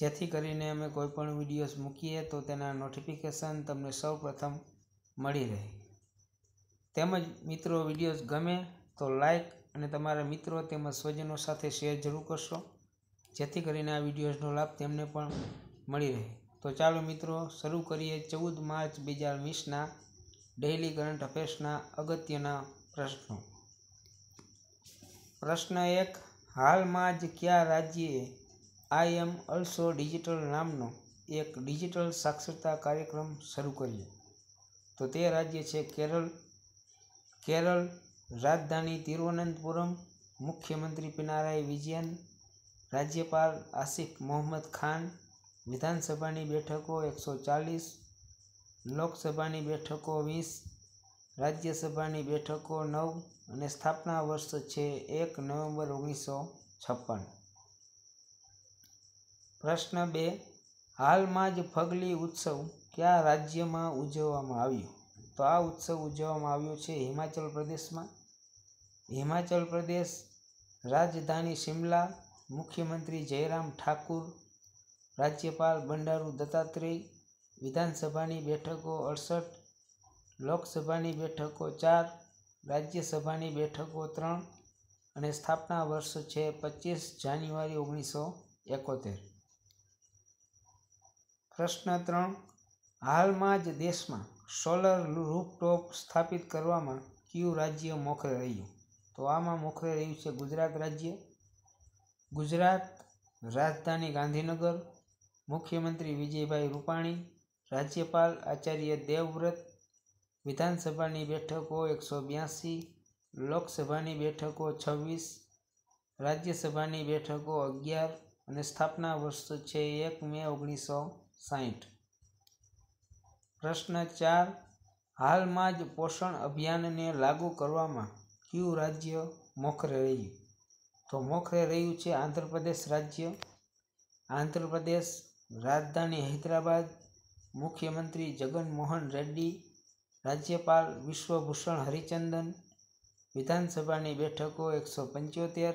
જેથી કરીને અમે કોઈપણ વિડીયોઝ મૂકીએ તો તેના નોટિફિકેશન તમને સૌ પ્રથમ મળી રહે તેમજ મિત્રો વિડીયોઝ ગમે તો લાઈક અને તમારા મિત્રો તેમજ સ્વજનો સાથે શેર જરૂર કરશો જેથી કરીને આ વિડીયોઝનો લાભ તેમને પણ મળી રહે તો ચાલો મિત્રો શરૂ કરીએ ચૌદ માર્ચ બે હજાર વીસના ડેઇલી કરંટ અફેર્સના અગત્યના પ્રશ્નો પ્રશ્ન એક હાલમાં જ કયા રાજ્યે આઈ એમ અલ્સો ડિજિટલ નામનો એક ડિજિટલ સાક્ષરતા કાર્યક્રમ શરૂ કર્યો તો તે રાજ્ય છે કેરળ કેરળ રાજધાની તિરુવનંતપુરમ મુખ્યમંત્રી પિનારાય વિજયન રાજ્યપાલ આસિફ મોહમ્મદ ખાન વિધાનસભાની બેઠકો એકસો ચાલીસ લોકસભાની બેઠકો વીસ રાજ્યસભાની બેઠકો નવ અને સ્થાપના વર્ષ છે એક નવેમ્બર ઓગણીસો છપ્પન પ્રશ્ન બે હાલમાં જ ફગલી ઉત્સવ કયા રાજ્યમાં ઉજવવામાં આવ્યો તો આ ઉત્સવ ઉજવવામાં આવ્યો છે હિમાચલ પ્રદેશમાં હિમાચલ પ્રદેશ રાજધાની શિમલા મુખ્યમંત્રી જયરામ ઠાકુર રાજ્યપાલ બંડારૂ દત્તાત્રેય વિધાનસભાની બેઠકો અડસઠ લોકસભાની બેઠકો ચાર રાજ્યસભાની બેઠકો ત્રણ અને સ્થાપના વર્ષ છે પચીસ જાન્યુઆરી ઓગણીસો એકોતેર પ્રશ્ન ત્રણ હાલમાં જ દેશમાં સોલર રૂપટોપ સ્થાપિત કરવામાં કયું રાજ્ય મોખરે રહ્યું તો આમાં મોખરે રહ્યું છે ગુજરાત રાજ્ય ગુજરાત રાજધાની ગાંધીનગર મુખ્યમંત્રી વિજયભાઈ રૂપાણી રાજ્યપાલ આચાર્ય દેવવ્રત વિધાનસભાની બેઠકો એકસો બ્યાસી લોકસભાની બેઠકો છવ્વીસ રાજ્યસભાની બેઠકો અગિયાર અને સ્થાપના વર્ષ છે એક મે ઓગણીસો સાહીઠ પ્રશ્ન ચાર હાલમાં જ પોષણ અભિયાનને લાગુ કરવામાં કયું રાજ્ય મોખરે રહ્યું તો મોખરે રહ્યું છે આંધ્રપ્રદેશ રાજ્ય આંધ્રપ્રદેશ રાજધાની હૈદરાબાદ મુખ્યમંત્રી જગનમોહન રેડ્ડી રાજ્યપાલ વિશ્વભૂષણ હરિચંદન વિધાનસભાની બેઠકો એકસો પંચોતેર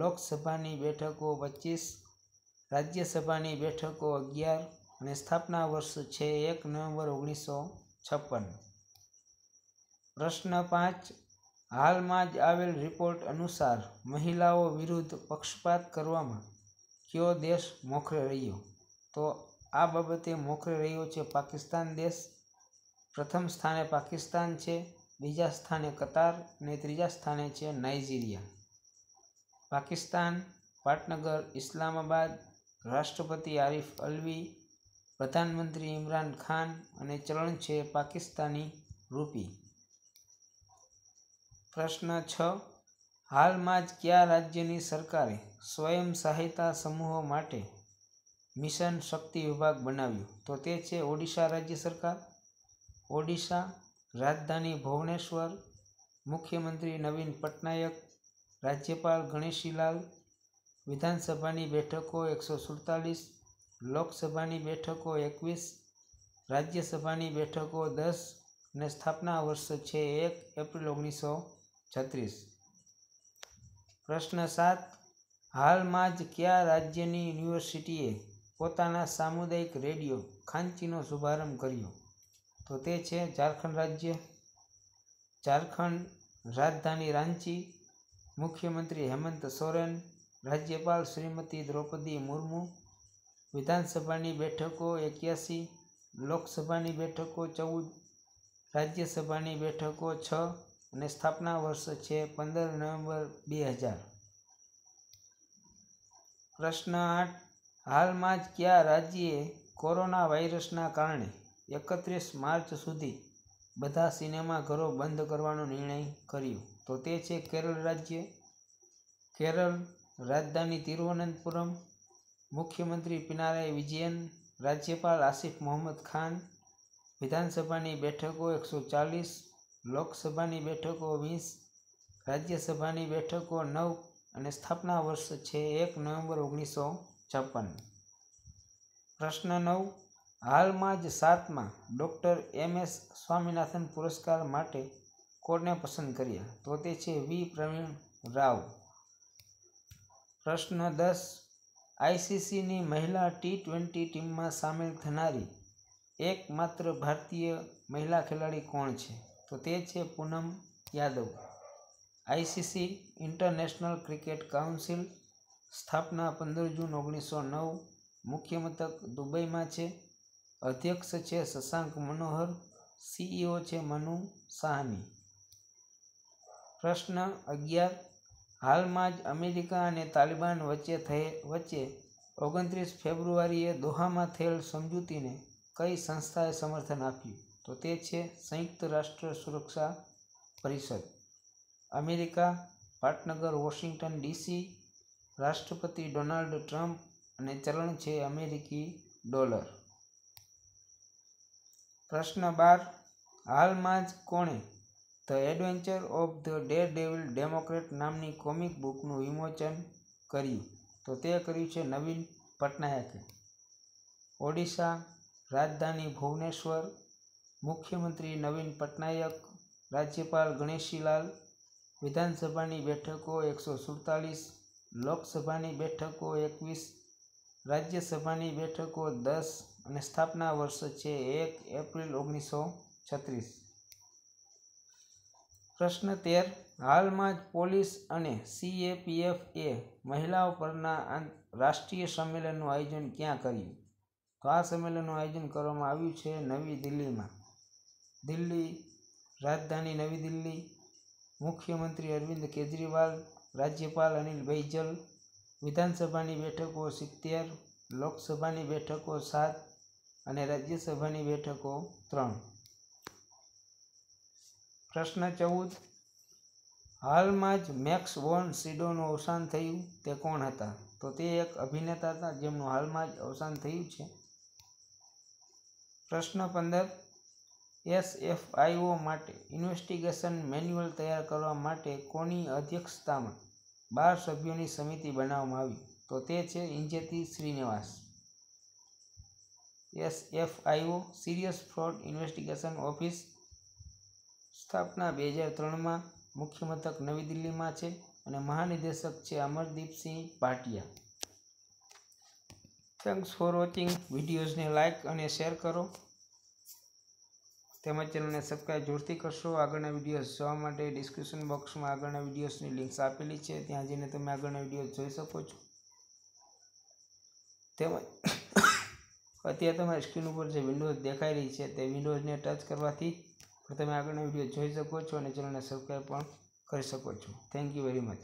લોકસભાની બેઠકો પચીસ રાજ્યસભાની બેઠકો અગિયાર અને સ્થાપના વર્ષ છે એક નવેમ્બર ઓગણીસો છપ્પન પ્રશ્ન પાંચ હાલમાં જ આવેલ રિપોર્ટ અનુસાર મહિલાઓ વિરુદ્ધ પક્ષપાત કરવામાં કયો દેશ મોખરે રહ્યો તો આ બાબતે મોખરે રહ્યો છે પાકિસ્તાન દેશ પ્રથમ સ્થાને પાકિસ્તાન છે બીજા સ્થાને કતાર અને ત્રીજા સ્થાને છે નાઇજીરિયા પાકિસ્તાન પાટનગર ઇસ્લામાબાદ રાષ્ટ્રપતિ આરિફ અલવી પ્રધાનમંત્રી ઇમરાન ખાન અને ચલણ છે પાકિસ્તાની રૂપી પ્રશ્ન છ હાલમાં જ કયા રાજ્યની સરકારે સ્વયં સહાયતા સમૂહો માટે મિશન શક્તિ વિભાગ બનાવ્યું તો તે છે ઓડિશા રાજ્ય સરકાર ઓડિશા રાજધાની ભુવનેશ્વર મુખ્યમંત્રી નવીન પટનાયક રાજ્યપાલ ગણેશીલાલ વિધાનસભાની બેઠકો એકસો સુડતાલીસ લોકસભાની બેઠકો એકવીસ રાજ્યસભાની બેઠકો દસ અને સ્થાપના વર્ષ છે એક એપ્રિલ ઓગણીસો છત્રીસ પ્રશ્ન સાત હાલમાં જ કયા રાજ્યની યુનિવર્સિટીએ પોતાના સામુદાયિક રેડિયો ખાંચીનો શુભારંભ કર્યો તો તે છે ઝારખંડ રાજ્ય ઝારખંડ રાજધાની રાંચી મુખ્યમંત્રી હેમંત સોરેન રાજ્યપાલ શ્રીમતી દ્રૌપદી મુર્મુ વિધાનસભાની બેઠકો એક્યાસી લોકસભાની બેઠકો ચૌદ રાજ્યસભાની બેઠકો છ અને સ્થાપના વર્ષ છે પંદર નવેમ્બર બે હજાર પ્રશ્ન આઠ હાલમાં જ કયા રાજ્યે કોરોના વાયરસના કારણે એકત્રીસ માર્ચ સુધી બધા સિનેમા ઘરો બંધ કરવાનો નિર્ણય કર્યો તો તે છે કેરળ રાજ્ય કેરળ રાજધાની તિરુવનંતપુરમ મુખ્યમંત્રી પિનારાઈ વિજયન રાજ્યપાલ આસિફ મોહમ્મદ ખાન વિધાનસભાની બેઠકો એકસો ચાલીસ લોકસભાની બેઠકો વીસ રાજ્યસભાની બેઠકો નવ અને સ્થાપના વર્ષ છે એક નવેમ્બર ઓગણીસો છપ્પન પ્રશ્ન નવ હાલમાં જ સાતમાં ડૉક્ટર એમ એસ સ્વામિનાથન પુરસ્કાર માટે કોને પસંદ કર્યા તો તે છે વી પ્રવીણ રાવ પ્રશ્ન દસ આઈસીસીની મહિલા ટી ટ્વેન્ટી ટીમમાં સામેલ થનારી એકમાત્ર ભારતીય મહિલા ખેલાડી કોણ છે તો તે છે Poonam Yadav ICC international cricket council સ્થાપના પંદર જૂન ઓગણીસો નવ મુખ્ય મથક દુબઈમાં છે અધ્યક્ષ છે શશાંક મનોહર સીઈઓ છે મનુ સાહની પ્રશ્ન અગિયાર હાલમાં જ અમેરિકા અને તાલિબાન વચ્ચે થઈ વચ્ચે ઓગણત્રીસ ફેબ્રુઆરીએ દોહામાં થયેલ સમજૂતીને કઈ સંસ્થાએ સમર્થન આપ્યું તો તે છે સંયુક્ત રાષ્ટ્ર સુરક્ષા પરિષદ અમેરિકા પાટનગર વોશિંગ્ટન ડીસી રાષ્ટ્રપતિ ડોનાલ્ડ ટ્રમ્પ અને ચલણ છે અમેરિકી ડોલર પ્રશ્ન બાર હાલમાં જ કોણે the adventure of the daredevil democrat નામની કોમિક બુકનું વિમોચન કર્યું તો તે કર્યું છે નવીન પટનાયકે ઓડિશા રાજધાની ભુવનેશ્વર મુખ્યમંત્રી નવીન પટનાયક રાજ્યપાલ ગણેશીલાલ વિધાનસભાની બેઠકો એકસો સુડતાલીસ લોકસભાની બેઠકો એકવીસ રાજ્યસભાની બેઠકો દસ અને સ્થાપના વર્ષ છે એક એપ્રિલ ઓગણીસો છત્રીસ પ્રશ્ન તેર હાલમાં જ પોલીસ અને સીએપીએફ એ મહિલાઓ પરના રાષ્ટ્રીય સંમેલનનું આયોજન ક્યાં કર્યું તો આ સંમેલનનું આયોજન કરવામાં આવ્યું છે નવી દિલ્હીમાં દિલ્હી રાજધાની નવી દિલ્હી મુખ્યમંત્રી અરવિંદ કેજરીવાલ રાજ્યપાલ અનિલ બૈજલ વિધાનસભાની બેઠકો સિત્તેર લોકસભાની બેઠકો સાત અને રાજ્યસભાની બેઠકો ત્રણ પ્રશ્ન ચૌદ હાલમાં જ મેક્સ વોન સીડોનું અવસાન થયું તે કોણ હતા તો તે એક અભિનેતા હતા જેમનું હાલમાં જ અવસાન થયું છે પ્રશ્ન પંદર એસએફઆઈઓ માટે ઇન્વેસ્ટિગેશન મેન્યુઅલ તૈયાર કરવા માટે કોની અધ્યક્ષતામાં બાર સભ્યોની સમિતિ બનાવવામાં આવી તો તે છે Injeti Srinivas S SFIO serious fraud investigation office સ્થાપના બે હજાર ત્રણમાં મુખ્ય મથક નવી દિલ્હીમાં છે અને મહાનિદેશક છે Amardeep Singh Bhatia thanks for watching વિડીયોઝને લાઇક અને શેર કરો તેમજ ચેનલને સબસ્ક્રાઈબ જોરથી કરશો આગળના વિડીયોઝ જોવા માટે ડિસ્ક્રિપ્શન બોક્સમાં આગળના વિડીયોઝની લિંક્સ આપેલી છે ત્યાં જઈને તમે આગળના વિડીયો જોઈ શકો છો તેમજ અત્યારે તમારી સ્ક્રીન ઉપર જે વિન્ડોઝ દેખાઈ રહી છે તે વિન્ડોઝને ટચ કરવાથી પણ તમે આગળનો વિડીયો જોઈ શકો છો અને ચેનલને સબસ્ક્રાઈબ પણ કરી શકો છો થેન્ક યુ વેરી મચ